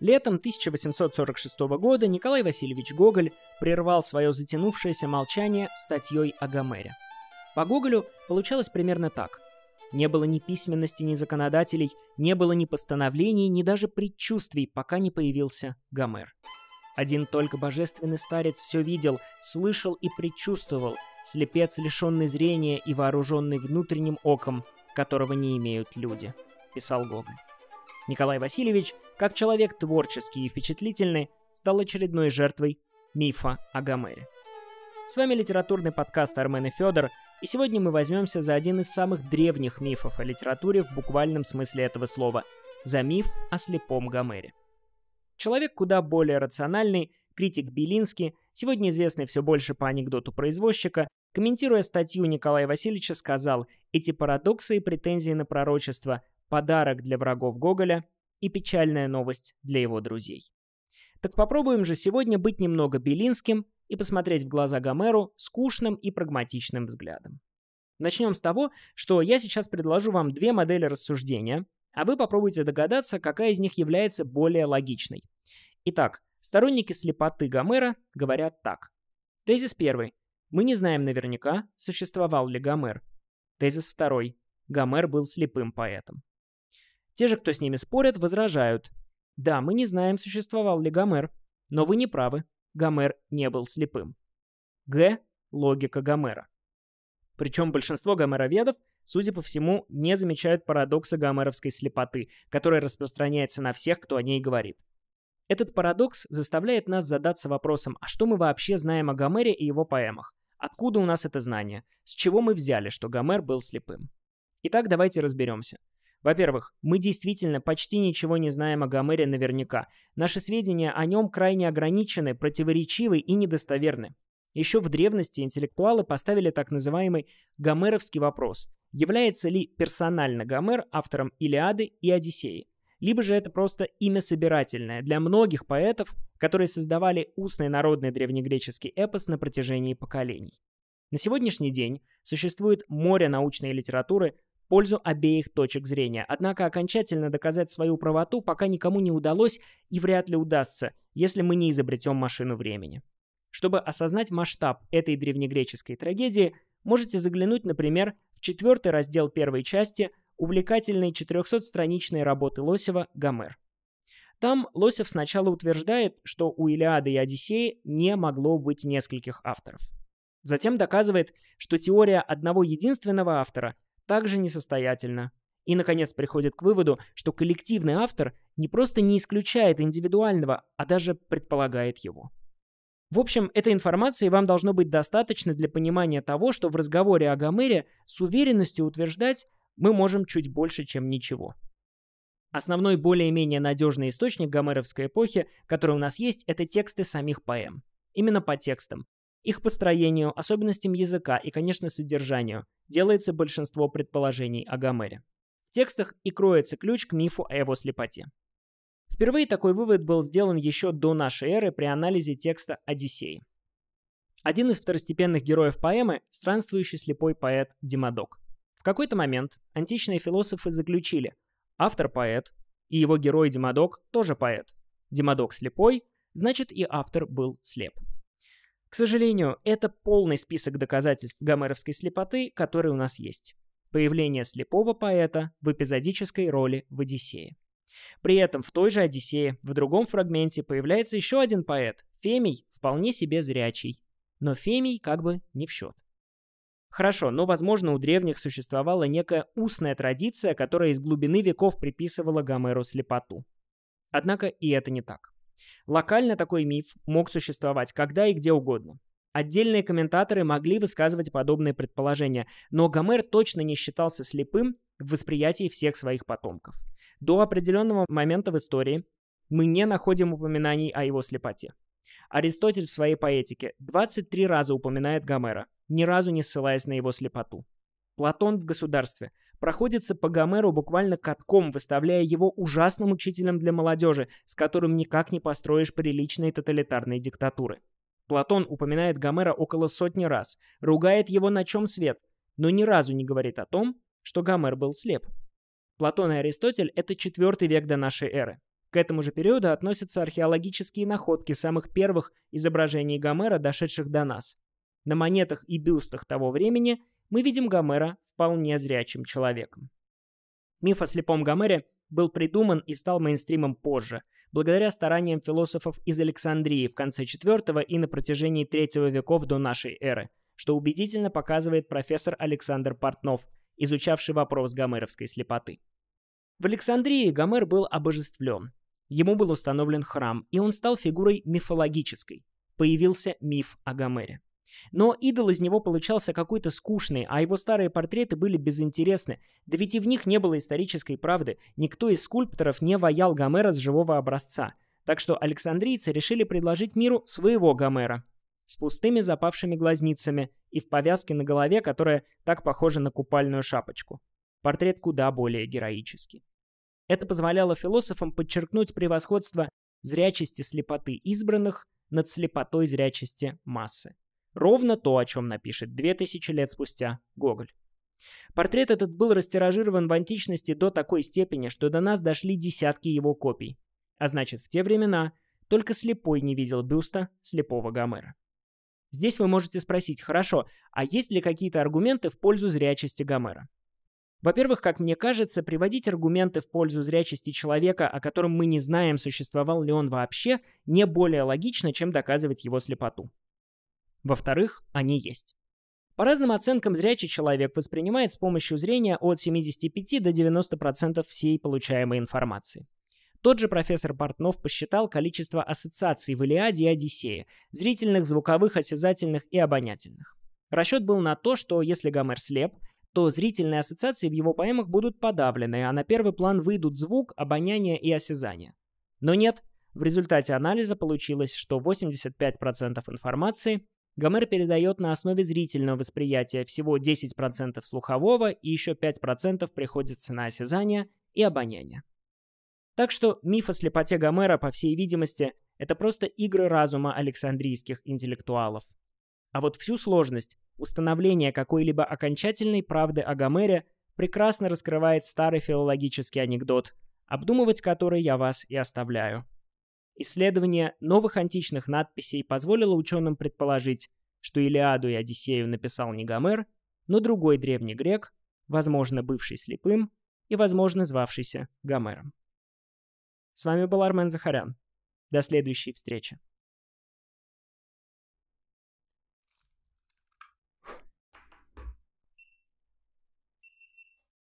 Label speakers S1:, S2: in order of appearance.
S1: Летом 1846 года Николай Васильевич Гоголь прервал свое затянувшееся молчание статьей о Гомере. По Гоголю получалось примерно так. Не было ни письменности, ни законодателей, не было ни постановлений, ни даже предчувствий, пока не появился Гомер. Один только божественный старец все видел, слышал и предчувствовал, слепец, лишенный зрения и вооруженный внутренним оком, которого не имеют люди, писал Гоголь. Николай Васильевич как человек творческий и впечатлительный, стал очередной жертвой мифа о Гомере. С вами литературный подкаст Армена Федор, и сегодня мы возьмемся за один из самых древних мифов о литературе в буквальном смысле этого слова – за миф о слепом Гомере. Человек куда более рациональный, критик Белинский, сегодня известный все больше по анекдоту произвозчика, комментируя статью Николая Васильевича, сказал «Эти парадоксы и претензии на пророчество – подарок для врагов Гоголя и печальная новость для его друзей. Так попробуем же сегодня быть немного Белинским и посмотреть в глаза Гомеру скучным и прагматичным взглядом. Начнем с того, что я сейчас предложу вам две модели рассуждения, а вы попробуйте догадаться, какая из них является более логичной. Итак, сторонники слепоты Гомера говорят так. Тезис первый. Мы не знаем наверняка, существовал ли Гомер. Тезис второй. Гомер был слепым поэтом. Те же, кто с ними спорят, возражают. Да, мы не знаем, существовал ли Гомер. Но вы не правы. Гомер не был слепым. Г. Логика Гомера. Причем большинство гомероведов, судя по всему, не замечают парадокса гомеровской слепоты, который распространяется на всех, кто о ней говорит. Этот парадокс заставляет нас задаться вопросом, а что мы вообще знаем о Гомере и его поэмах? Откуда у нас это знание? С чего мы взяли, что Гомер был слепым? Итак, давайте разберемся. Во-первых, мы действительно почти ничего не знаем о Гомере наверняка. Наши сведения о нем крайне ограничены, противоречивы и недостоверны. Еще в древности интеллектуалы поставили так называемый гомеровский вопрос. Является ли персонально Гомер автором Илиады и Одиссеи? Либо же это просто имя собирательное для многих поэтов, которые создавали устный народный древнегреческий эпос на протяжении поколений. На сегодняшний день существует море научной литературы, пользу обеих точек зрения. Однако окончательно доказать свою правоту пока никому не удалось и вряд ли удастся, если мы не изобретем машину времени. Чтобы осознать масштаб этой древнегреческой трагедии, можете заглянуть, например, в четвертый раздел первой части увлекательной 400-страничной работы Лосева «Гомер». Там Лосев сначала утверждает, что у Илиады и Одиссеи не могло быть нескольких авторов. Затем доказывает, что теория одного единственного автора также несостоятельно. И, наконец, приходит к выводу, что коллективный автор не просто не исключает индивидуального, а даже предполагает его. В общем, этой информации вам должно быть достаточно для понимания того, что в разговоре о Гомере с уверенностью утверждать мы можем чуть больше, чем ничего. Основной более-менее надежный источник гомеровской эпохи, который у нас есть, это тексты самих поэм. Именно по текстам их построению, особенностям языка и, конечно, содержанию, делается большинство предположений о Гомере. В текстах и кроется ключ к мифу о его слепоте. Впервые такой вывод был сделан еще до нашей эры при анализе текста «Одиссей». Один из второстепенных героев поэмы – странствующий слепой поэт Димадок. В какой-то момент античные философы заключили – автор – поэт, и его герой Димадок тоже поэт. Димадок слепой, значит и автор был слеп. К сожалению, это полный список доказательств гомеровской слепоты, который у нас есть. Появление слепого поэта в эпизодической роли в «Одиссее». При этом в той же «Одиссее» в другом фрагменте появляется еще один поэт, Фемий, вполне себе зрячий. Но Фемий как бы не в счет. Хорошо, но, возможно, у древних существовала некая устная традиция, которая из глубины веков приписывала Гомеру слепоту. Однако и это не так. Локально такой миф мог существовать когда и где угодно. Отдельные комментаторы могли высказывать подобные предположения, но Гомер точно не считался слепым в восприятии всех своих потомков. До определенного момента в истории мы не находим упоминаний о его слепоте. Аристотель в своей поэтике 23 раза упоминает Гомера, ни разу не ссылаясь на его слепоту. Платон в «Государстве» проходится по Гомеру буквально катком, выставляя его ужасным учителем для молодежи, с которым никак не построишь приличные тоталитарные диктатуры. Платон упоминает Гомера около сотни раз, ругает его на чем свет, но ни разу не говорит о том, что Гомер был слеп. Платон и Аристотель — это четвертый век до нашей эры. К этому же периоду относятся археологические находки самых первых изображений Гомера, дошедших до нас. На монетах и бюстах того времени мы видим Гомера вполне зрячим человеком. Миф о слепом Гомере был придуман и стал мейнстримом позже, благодаря стараниям философов из Александрии в конце IV и на протяжении III веков до нашей эры, что убедительно показывает профессор Александр Портнов, изучавший вопрос гомеровской слепоты. В Александрии Гомер был обожествлен. Ему был установлен храм, и он стал фигурой мифологической. Появился миф о Гомере. Но идол из него получался какой-то скучный, а его старые портреты были безинтересны, да ведь и в них не было исторической правды, никто из скульпторов не ваял Гомера с живого образца. Так что александрийцы решили предложить миру своего Гомера, с пустыми запавшими глазницами и в повязке на голове, которая так похожа на купальную шапочку. Портрет куда более героический. Это позволяло философам подчеркнуть превосходство зрячести слепоты избранных над слепотой зрячести массы. Ровно то, о чем напишет 2000 лет спустя Гоголь. Портрет этот был растиражирован в античности до такой степени, что до нас дошли десятки его копий. А значит, в те времена только слепой не видел бюста слепого Гомера. Здесь вы можете спросить, хорошо, а есть ли какие-то аргументы в пользу зрячести Гомера? Во-первых, как мне кажется, приводить аргументы в пользу зрячести человека, о котором мы не знаем, существовал ли он вообще, не более логично, чем доказывать его слепоту. Во-вторых, они есть. По разным оценкам, зрячий человек воспринимает с помощью зрения от 75 до 90% всей получаемой информации. Тот же профессор Портнов посчитал количество ассоциаций в Илиаде и Одиссее – зрительных, звуковых, осязательных и обонятельных. Расчет был на то, что если Гомер слеп, то зрительные ассоциации в его поэмах будут подавлены, а на первый план выйдут звук, обоняние и осязание. Но нет, в результате анализа получилось, что 85% информации Гомер передает на основе зрительного восприятия всего 10% слухового и еще 5% приходится на осязание и обоняние. Так что миф о слепоте Гомера, по всей видимости, это просто игры разума александрийских интеллектуалов. А вот всю сложность установления какой-либо окончательной правды о Гомере прекрасно раскрывает старый филологический анекдот, обдумывать который я вас и оставляю. Исследование новых античных надписей позволило ученым предположить, что Илиаду и Одиссею написал не Гомер, но другой древний грек, возможно, бывший слепым и, возможно, звавшийся Гомером. С вами был Армен Захарян. До следующей встречи.